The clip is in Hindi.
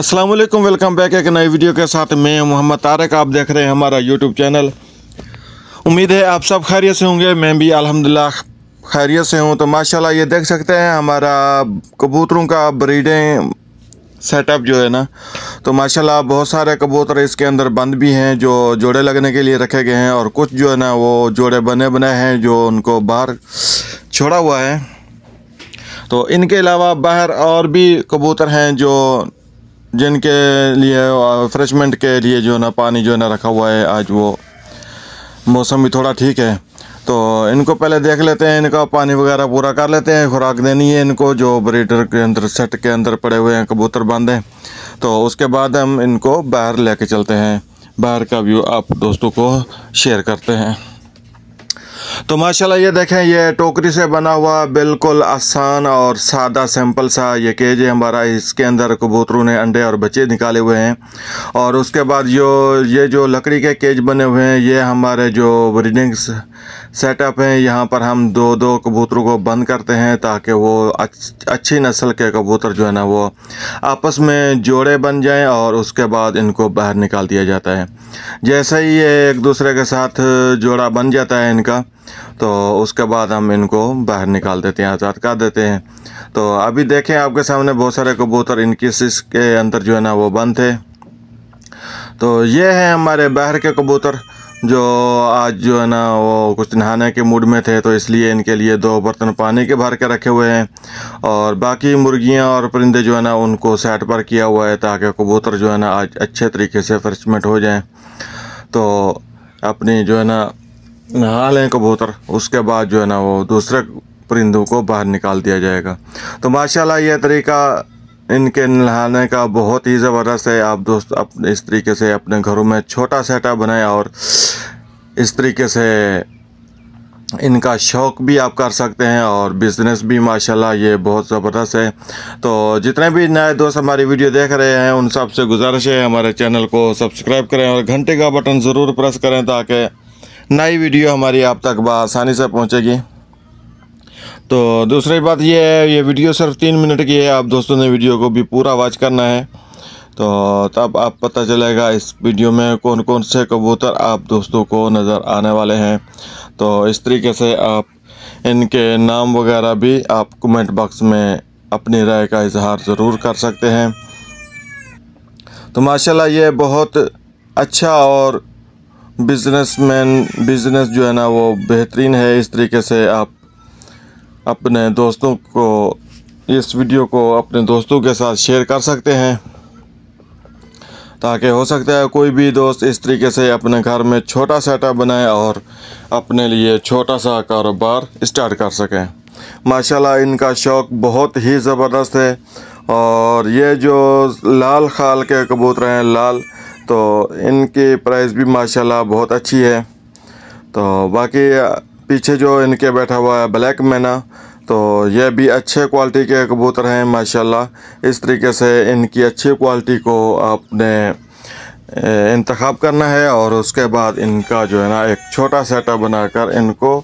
अस्सलाम वालेकुम वेलकम बैक एक नई वीडियो के साथ मैं मोहम्मद तारक आप देख रहे हैं हमारा यूट्यूब चैनल उम्मीद है आप सब खैरियत से होंगे मैं भी अल्हम्दुलिल्लाह खैरियत से हूं तो माशाल्लाह ये देख सकते हैं हमारा कबूतरों का ब्रीडें सेटअप जो है ना तो माशाल्लाह बहुत सारे कबूतर इसके अंदर बंद भी हैं जो जोड़े लगने के लिए रखे गए हैं और कुछ जो है ना वो जोड़े बने बने हैं जो उनको बाहर छोड़ा हुआ है तो इनके अलावा बाहर और भी कबूतर हैं जो जिनके लिए रिफ्रेशमेंट के लिए जो है ना पानी जो है ना रखा हुआ है आज वो मौसम भी थोड़ा ठीक है तो इनको पहले देख लेते हैं इनका पानी वगैरह पूरा कर लेते हैं खुराक देनी है इनको जो ब्रीडर के अंदर सेट के अंदर पड़े हुए हैं कबूतर बांधे तो उसके बाद हम इनको बाहर लेके चलते हैं बाहर का व्यू आप दोस्तों को शेयर करते हैं तो माशाल्लाह ये देखें ये टोकरी से बना हुआ बिल्कुल आसान और सादा सिंपल सा ये केज है हमारा इसके अंदर कबूतरों ने अंडे और बच्चे निकाले हुए हैं और उसके बाद जो ये जो लकड़ी के केज बने हुए हैं ये हमारे जो ब्रीडिंग सेटअप हैं यहाँ पर हम दो दो कबूतरों को बंद करते हैं ताकि वो अच्छी नस्ल के कबूतर जो है ना वो आपस में जोड़े बन जाएँ और उसके बाद इनको बाहर निकाल दिया जाता है जैसे ही ये एक दूसरे के साथ जोड़ा बन जाता है इनका तो उसके बाद हम इनको बाहर निकाल देते हैं आज़ाद कर देते हैं तो अभी देखें आपके सामने बहुत सारे कबूतर इनकी सिस के अंदर जो है ना वो बंद थे तो ये हैं हमारे बाहर के कबूतर जो आज जो है ना वो कुछ नहाने के मूड में थे तो इसलिए इनके लिए दो बर्तन पानी के भर के रखे हुए हैं और बाकी मुर्गियां और परिंदे जो है ना उनको सेट पर किया हुआ है ताकि कबूतर जो है ना आज अच्छे तरीके से फ्रेशमेंट हो जाएं तो अपनी जो है ना नहा लें कबूतर उसके बाद जो है ना वो दूसरे परिंदों को बाहर निकाल दिया जाएगा तो माशाला यह तरीका इनके नहाने का बहुत ही ज़बरदस्त है आप दोस्त अपने इस तरीके से अपने घरों में छोटा सेटा बनाएं और इस तरीके से इनका शौक भी आप कर सकते हैं और बिज़नेस भी माशाल्लाह ये बहुत ज़बरदस्त है तो जितने भी नए दोस्त हमारी वीडियो देख रहे हैं उन सब से गुजारिश है हमारे चैनल को सब्सक्राइब करें और घंटे का बटन ज़रूर प्रेस करें ताकि नई वीडियो हमारी आप तक बसानी से पहुँचेगी तो दूसरी बात यह है ये वीडियो सिर्फ तीन मिनट की है आप दोस्तों ने वीडियो को भी पूरा वॉच करना है तो तब आप पता चलेगा इस वीडियो में कौन कौन से कबूतर आप दोस्तों को नज़र आने वाले हैं तो इस तरीके से आप इनके नाम वगैरह भी आप कमेंट बॉक्स में अपनी राय का इजहार ज़रूर कर सकते हैं तो माशाल्लाह ये बहुत अच्छा और बिजनेसमैन बिजनेस जो है ना वो बेहतरीन है इस तरीके से आप अपने दोस्तों को इस वीडियो को अपने दोस्तों के साथ शेयर कर सकते हैं ताकि हो सकता है कोई भी दोस्त इस तरीके से अपने घर में छोटा सेटअप बनाए और अपने लिए छोटा सा कारोबार स्टार्ट कर सकें माशाल्लाह इनका शौक़ बहुत ही ज़बरदस्त है और ये जो लाल खाल के कबूतर हैं लाल तो इनकी प्राइस भी माशाल्लाह बहुत अच्छी है तो बाकी पीछे जो इनके बैठा हुआ है ब्लैक मैना तो ये भी अच्छे क्वालिटी के कबूतर हैं माशाल्लाह इस तरीके से इनकी अच्छी क्वालिटी को आपने इंतखब करना है और उसके बाद इनका जो है ना एक छोटा सेटअप बनाकर इनको